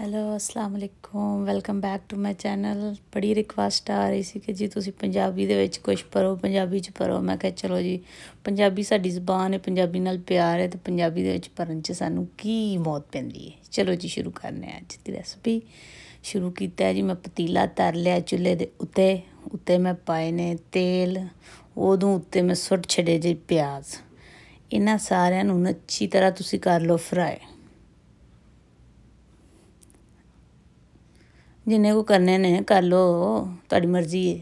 hello ਅਸਲਾਮ ਅਲੈਕੁਮ welcome back to my channel ਬੜੀ ਰਿਕਵੈਸਟ ਆ ਰਹੀ ਸੀ ਕਿ ਜੀ ਤੁਸੀਂ ਪੰਜਾਬੀ ਦੇ ਵਿੱਚ ਕੁਝ ਪਰੋ ਪੰਜਾਬੀ ਚ ਪਰੋ ਮੈਂ ਕਿਹਾ ਚਲੋ ਜੀ ਪੰਜਾਬੀ ਸਾਡੀ ਜ਼ੁਬਾਨ ਹੈ ਪੰਜਾਬੀ ਨਾਲ ਪਿਆਰ ਹੈ ਤੇ ਪੰਜਾਬੀ ਦੇ ਵਿੱਚ ਪਰਨ ਚ ਸਾਨੂੰ ਕੀ ਮੌਤ ਪੈਂਦੀ ਹੈ ਚਲੋ ਜੀ ਸ਼ੁਰੂ ਕਰਨੇ ਆ ਅੱਜ ਦੀ ਰੈਸਪੀ ਸ਼ੁਰੂ ਕੀਤਾ ਜੀ ਮੈਂ ਪਤੀਲਾ ਤਰ ਲਿਆ ਚੁੱਲ੍ਹੇ ਦੇ ਉੱਤੇ ਉੱਤੇ ਮੈਂ ਪਾਏ ਨੇ ਤੇਲ ਉਦੋਂ ਉੱਤੇ ਮੈਂ ਸੁੱਟ ਛੜੇ ਜੀ ਪਿਆਜ਼ ਇਹਨਾਂ ਸਾਰਿਆਂ ਨੂੰ ਅੱਛੀ ਤਰ੍ਹਾਂ ਤੁਸੀਂ ਕਰ ਲਓ ਫਰਾਈ ਜਿੰਨੇ ਕੋ ਕਰਨੇ ਨੇ ਕਰ ਲੋ ਤੁਹਾਡੀ ਮਰਜ਼ੀ ਏ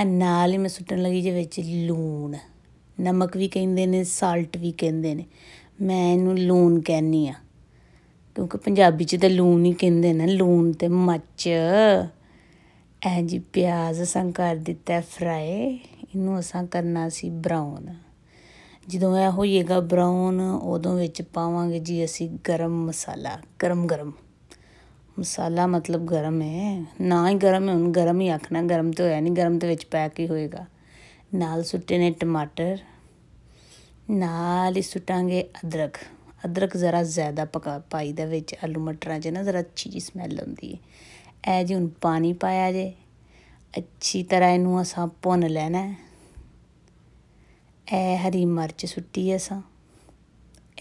ਐ ਨਾਲ ਹੀ ਮੈਂ ਸੁੱਟਣ ਲੱਗੀ ਜੇ ਵਿੱਚ ਲੂਣ ਨਮਕ ਵੀ ਕਹਿੰਦੇ ਨੇ ਸਾਲਟ ਵੀ ਕਹਿੰਦੇ ਨੇ ਮੈਂ ਇਹਨੂੰ ਲੂਣ ਕਹਿੰਨੀ ਆ ਕਿਉਂਕਿ ਪੰਜਾਬੀ 'ਚ ਤਾਂ ਲੂਣ ਹੀ ਕਹਿੰਦੇ ਨੇ ਲੂਣ ਤੇ ਮੱਚ ਐ ਜੀ ਪਿਆਜ਼ ਸੰ ਕਰ ਦਿੱਤਾ ਫਰਾਈ ਇਹਨੂੰ ਅਸਾਂ ਕਰਨਾ ਸੀ ਬਰਾਊਨ ਜਦੋਂ ਇਹ ਹੋਏਗਾ ਬਰਾਊਨ ਉਦੋਂ ਵਿੱਚ ਪਾਵਾਂਗੇ ਜੀ ਅਸੀਂ ਗਰਮ ਮਸਾਲਾ ਗਰਮ ਗਰਮ ਮਸਾਲਾ ਮਤਲਬ ਗਰਮ ਹੈ ਨਾ ਹੀ ਗਰਮ ਹੈ ਉਹਨ ਗਰਮ ਹੀ ਆਖਣਾ ਗਰਮ ਤੇ ਹੋਇਆ ਨਹੀਂ ਗਰਮ ਤੇ ਵਿੱਚ ਪੈਕ ਹੀ ਹੋਏਗਾ ਨਾਲ ਸੁੱਟੇ ਨੇ ਟਮਾਟਰ ਨਾਲ ਹੀ ਸੁਟਾਂਗੇ ਅਦਰਕ ਅਦਰਕ ਜ਼ਰਾ ਜ਼ਿਆਦਾ ਪਕਾ ਪਾਈ ਦਾ ਵਿੱਚ ਆਲੂ ਮਟਰਾਂ 'ਚ ਨਾ ਜ਼ਰਾ ਅੱਛੀ ਜੀ ਸਮੈਲ ਆਉਂਦੀ ਹੈ ਐ ਜੀ ਹੁਣ ਪਾਣੀ ਪਾਇਆ ਜੇ ਅੱਛੀ ਤਰ੍ਹਾਂ ਇਹਨੂੰ ਅਸਾਂ ਭੁੰਨ ਲੈਣਾ ਐ ਹਰੀ ਮਿਰਚ ਸੁੱਟੀ ਅਸਾਂ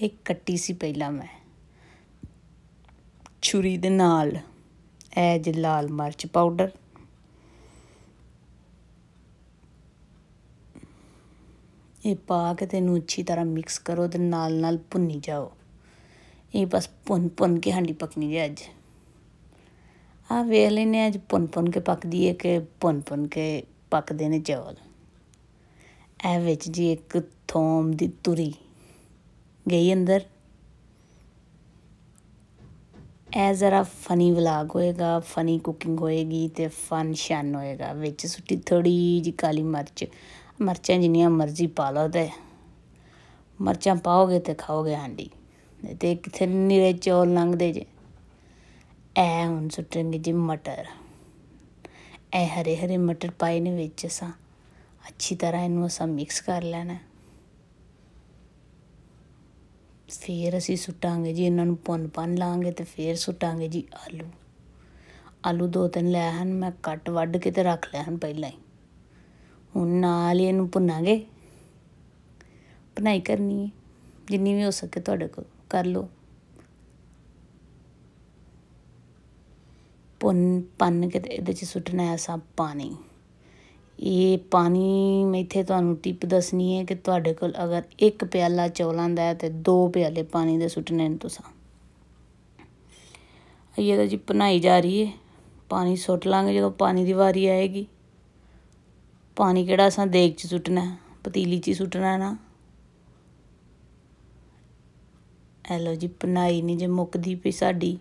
ਇੱਕ ਕੱਟੀ ਸੀ ਪਹਿਲਾਂ ਮੈਂ ਛੁਰੀ ਦੇ ਨਾਲ ਐ ਐਜ ਲਾਲ ਮਿਰਚ ਪਾਊਡਰ ਇਹ ਪਾ ਕੇ ਤੇ ਨੂੰ ਅੱਛੀ ਤਰ੍ਹਾਂ ਮਿਕਸ ਕਰੋ ਤੇ ਨਾਲ ਨਾਲ ਭੁੰਨੀ ਜਾਓ ਇਹ ਬਸ ਭੁੰਨ ਭੁੰਨ ਕੇ ਹਾਂਡੀ ਪੱਕਣੀ ਹੈ ਅੱਜ ਆ ਵੇਖ ਲੈਨੇ ਅੱਜ ਭੁੰਨ ਭੁੰਨ ਕੇ ਪੱਕਦੀ ਹੈ ਕਿ ਭੁੰਨ ਭੁੰਨ ਕੇ ਪੱਕਦੇ ਨੇ ਚਾਵਲ ਐ ਵਿੱਚ ਜੀ ਇੱਕ ਥੋਮ ਦੀ ਤੁਰੀ ਗਈ ਅੰਦਰ ਇਹ ਜ਼ਰਾ ਫਨੀ ਵਲਾਗ ਹੋਏਗਾ ਫਨੀ ਕੁਕਿੰਗ ਹੋਏਗੀ ਤੇ ਫਨ ਸ਼ਨ ਹੋਏਗਾ ਵਿੱਚ ਸੁੱਟੀ ਥੋੜੀ ਜੀ ਕਾਲੀ ਮਿਰਚ ਮਿਰਚਾਂ ਜਿੰਨੀਆਂ ਮਰਜ਼ੀ ਪਾ ਲਓ ਤੇ ਮਿਰਚਾਂ ਪਾਓਗੇ ਤੇ ਖਾਓਗੇ ਹਾਂਡੀ ਤੇ ਕਿਥੇ ਨੀਰੇ ਚੌਲ ਲੰਘਦੇ ਜੇ ਐ ਹੁਣ ਸੁੱਟਣਗੇ ਜੀ ਮਟਰ ਐ ਹਰੇ ਹਰੇ ਮਟਰ ਪਾਏ ਨੇ ਵਿੱਚ ਸਾਂ ਅੱਛੀ ਤਰ੍ਹਾਂ ਇਹਨੂੰ ਅਸਾਂ ਮਿਕਸ ਕਰ ਲੈਣਾ ਫੇਰ ਅਸੀਂ ਸੁਟਾਂਗੇ ਜੀ ਇਹਨਾਂ ਨੂੰ ਪੁੰਨ ਪੰਨ ਲਾਂਗੇ ਤੇ ਫੇਰ ਸੁਟਾਂਗੇ ਜੀ ਆਲੂ ਆਲੂ ਦੋ ਤਿੰਨ ਲੈ ਹਨ ਮੈਂ ਕੱਟ ਵੱਢ ਕੇ ਤੇ ਰੱਖ ਲਿਆ ਹਨ ਪਹਿਲਾਂ ਹੀ ਹੁਣ ਨਾਲ ਇਹਨੂੰ ਭੁੰਨਾਂਗੇ ਭਨਾਈ ਕਰਨੀ ਜਿੰਨੀ ਵੀ ਹੋ ਸਕੇ ਤੁਹਾਡੇ ਕੋਲ ਕਰ ਲਓ ਪੁੰਨ ਪੰਨ ਕੇ ਇਹਦੇ ਚ ਸੁਟਣਾ ਹੈ ਸਭ ਪਾਣੀ ਇਹ ਪਾਣੀ ਮੈਂ ਇੱਥੇ ਤੁਹਾਨੂੰ ਟਿਪ ਦੱਸਣੀ ਹੈ ਕਿ ਤੁਹਾਡੇ ਕੋਲ ਅਗਰ ਇੱਕ ਪਿਆਲਾ ਚੌਲਾਂ ਦਾ ਹੈ ਤੇ ਦੋ ਪਿਆਲੇ ਪਾਣੀ ਦੇ ਸੁੱਟਣੇ ਨੇ ਤੁਸੀਂ ਇਹ ਤਾਂ ਜੀ ਭਨਾਈ ਜਾ ਰਹੀ ਹੈ ਪਾਣੀ ਸੁੱਟ ਲਾਂਗੇ ਜਦੋਂ ਪਾਣੀ ਦੀ ਵਾਰੀ ਆਏਗੀ ਪਾਣੀ ਕਿਹੜਾ ਅਸਾਂ ਦੇਗ 'ਚ ਸੁੱਟਣਾ ਪਤੀਲੀ 'ਚ ਸੁੱਟਣਾ ਨਾ ਐ ਲੋ ਜੀ ਭਨਾਈ ਨਹੀਂ ਜੇ ਮੁੱਕਦੀ ਪਈ ਸਾਡੀ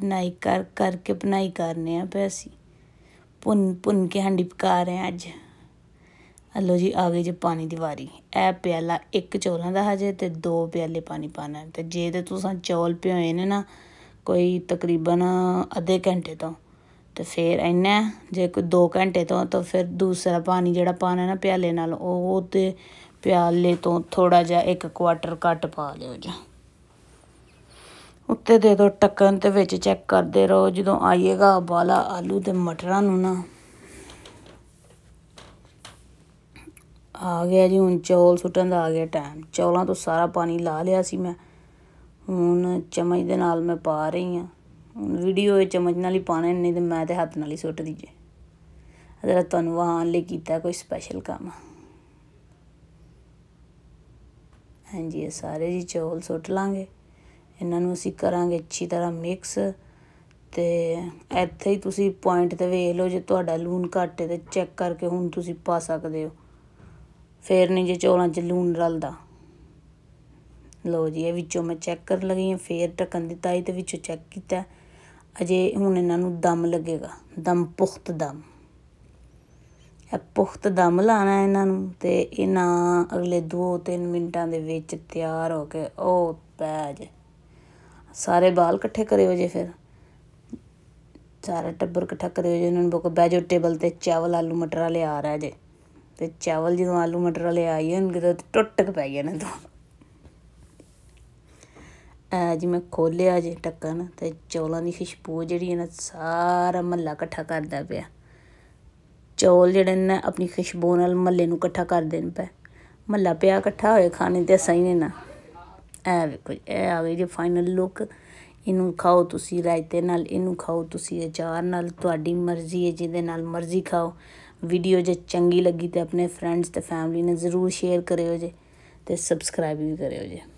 ਪਣਾਈ ਕਰ ਕਰਕੇ ਪਣਾਈ ਕਰਨੇ ਆ ਪੈਸੀ ਪੁੰਨ ਪੁੰਨ ਕੇ ਹੰਡੀ ਪਕਾ ਰਹੇ ਅੱਜ ਹਲੋ ਜੀ ਆ ਗਈ ਜੇ ਪਾਣੀ ਦੀ ਵਾਰੀ ਇਹ ਪਿਆਲਾ ਇੱਕ ਚੌਲਾਂ ਦਾ ਹਜੇ ਤੇ ਦੋ ਪਿਆਲੇ ਪਾਣੀ ਪਾਣਾ ਤੇ ਜੇ ਤੇ ਤੁਸੀਂ ਚੌਲ ਪਿਓਏ ਨੇ ਨਾ ਕੋਈ ਤਕਰੀਬਨ ਅੱਧੇ ਘੰਟੇ ਤੋਂ ਤੇ ਫਿਰ ਇੰਨਾ ਜੇ ਕੋਈ 2 ਘੰਟੇ ਤੋਂ ਤਾਂ ਫਿਰ ਦੂਸਰਾ ਪਾਣੀ ਜਿਹੜਾ ਪਾਣਾ ਨਾ ਪਿਆਲੇ ਨਾਲ ਉਹ ਤੇ ਪਿਆਲੇ ਤੋਂ ਥੋੜਾ ਜਿਹਾ ਇੱਕ ਕੁਆਟਰ ਕੱਟ ਪਾ ਲਿਓ ਜੀ ਉੱਤੇ ਦੇ ਦੋ ਟੱਕਣ ਤੇ ਵਿੱਚ ਚੈੱਕ ਕਰਦੇ ਰਹੋ ਜਦੋਂ ਆਈਏਗਾ ਉਬਾਲਾ ਆਲੂ ਤੇ ਮਟਰਾਂ ਨੂੰ ਨਾ ਆ ਗਿਆ ਜੀ ਹੁਣ ਚੌਲ ਸੁੱਟਣ ਦਾ ਆ ਗਿਆ ਟਾਈਮ ਚੌਲਾਂ ਤੋਂ ਸਾਰਾ ਪਾਣੀ ਲਾ ਲਿਆ ਸੀ ਮੈਂ ਹੁਣ ਚਮਚ ਦੇ ਨਾਲ ਮੈਂ ਪਾ ਰਹੀ ਹਾਂ ਹੁਣ ਵੀਡੀਓ ਇਹ ਚਮਚ ਨਾਲ ਹੀ ਪਾਣੇ ਨਹੀਂ ਤੇ ਮੈਂ ਤੇ ਹੱਥ ਨਾਲ ਹੀ ਸੁੱਟ ਦੀ ਜੇ ਅਦਰ ਤੁਹਾਨੂੰ ਵਾਹਨ ਲਈ ਕੀਤਾ ਕੋਈ ਸਪੈਸ਼ਲ ਕੰਮ ਹਾਂਜੀ ਇਹ ਸਾਰੇ ਜੀ ਚੌਲ ਸੁੱਟ ਲਾਂਗੇ ਇਹਨਾਂ ਨੂੰ ਅਸੀਂ ਕਰਾਂਗੇ ਅੱਛੀ ਤਰ੍ਹਾਂ ਮਿਕਸ ਤੇ ਇੱਥੇ ਹੀ ਤੁਸੀਂ ਪੁਆਇੰਟ ਤੇ ਵੇਖ ਲਓ ਜੇ ਤੁਹਾਡਾ ਲੂਣ ਘੱਟ ਹੈ ਤੇ ਚੈੱਕ ਕਰਕੇ ਹੁਣ ਤੁਸੀਂ ਪਾ ਸਕਦੇ ਹੋ ਫੇਰ ਨਹੀਂ ਜੇ ਚੌਲਾਂ 'ਚ ਲੂਣ ਰਲਦਾ ਲਓ ਜੀ ਇਹ ਵਿੱਚੋਂ ਮੈਂ ਚੈੱਕ ਕਰਨ ਲੱਗੀ ਹਾਂ ਫੇਰ ਟਕਨ ਦਿੱਤਾ ਹੀ ਤੇ ਵਿੱਚੋਂ ਚੈੱਕ ਕੀਤਾ ਅਜੇ ਹੁਣ ਇਹਨਾਂ ਨੂੰ ਦਮ ਲੱਗੇਗਾ ਦਮ ਪੁਖਤ ਦਮ ਇਹ ਪੁਖਤ ਦਮ ਲਾਣਾ ਇਹਨਾਂ ਨੂੰ ਤੇ ਇਹਨਾਂ ਅਗਲੇ 2-3 ਮਿੰਟਾਂ ਦੇ ਵਿੱਚ ਤਿਆਰ ਹੋ ਕੇ ਉਹ ਪੈ ਸਾਰੇ ਬਾਲ ਇਕੱਠੇ ਕਰਿਓ ਜੇ ਫਿਰ ਸਾਰੇ ਟੱਬਰ ਇਕੱਠਾ ਕਰਿਓ ਜੇ ਉਹਨਾਂ ਨੂੰ ਬੋਕ ਬੈਜੋ ਟੇਬਲ ਤੇ ਚਾਵਲ ਆਲੂ ਮਟਰ ਵਾਲੇ ਆ ਰਹਾ ਜੇ ਤੇ ਚਾਵਲ ਜਦੋਂ ਆਲੂ ਮਟਰ ਵਾਲੇ ਆਈ ਕਿ ਤਾਂ ਟੁੱਟ ਕੇ ਪੈ ਗਏ ਨੇ ਤੂੰ ਆ ਜੀ ਮੈਂ ਖੋਲਿਆ ਜੇ ਟੱਕਣ ਤੇ ਚੌਲਾਂ ਦੀ ਖੁਸ਼ਬੂ ਜਿਹੜੀ ਹੈ ਨਾ ਸਾਰਾ ਮੱਲਾ ਇਕੱਠਾ ਕਰਦਾ ਪਿਆ ਚੌਲ ਜਿਹੜੇ ਨੇ ਆਪਣੀ ਖੁਸ਼ਬੂ ਨਾਲ ਮੱਲੇ ਨੂੰ ਇਕੱਠਾ ਕਰ ਦੇਣ ਪਏ ਮੱਲਾ ਪਿਆ ਇਕੱਠਾ ਹੋਏ ਖਾਣੇ ਤੇ ਸਹੀ ਨੇ ਨਾ ਐ ਵੇਖੋ ਇਹ ਆ ਗਈ ਜੀ ਫਾਈਨਲ ਲੁੱਕ ਇਹਨੂੰ ਖਾਓ ਤੁਸੀਂ ਰਾਇਤੇ ਨਾਲ ਇਹਨੂੰ ਖਾਓ ਤੁਸੀਂ ਅਚਾਰ ਨਾਲ ਤੁਹਾਡੀ ਮਰਜ਼ੀ ਹੈ ਜਿਹਦੇ ਨਾਲ ਮਰਜ਼ੀ ਖਾਓ ਵੀਡੀਓ ਜੇ ਚੰਗੀ ਲੱਗੀ ਤੇ ਆਪਣੇ ਫਰੈਂਡਸ ਤੇ ਫੈਮਿਲੀ ਨਾਲ ਜ਼ਰੂਰ ਸ਼ੇਅਰ ਕਰਿਓ ਜੇ ਤੇ ਸਬਸਕ੍ਰਾਈਬ ਵੀ ਕਰਿਓ ਜੇ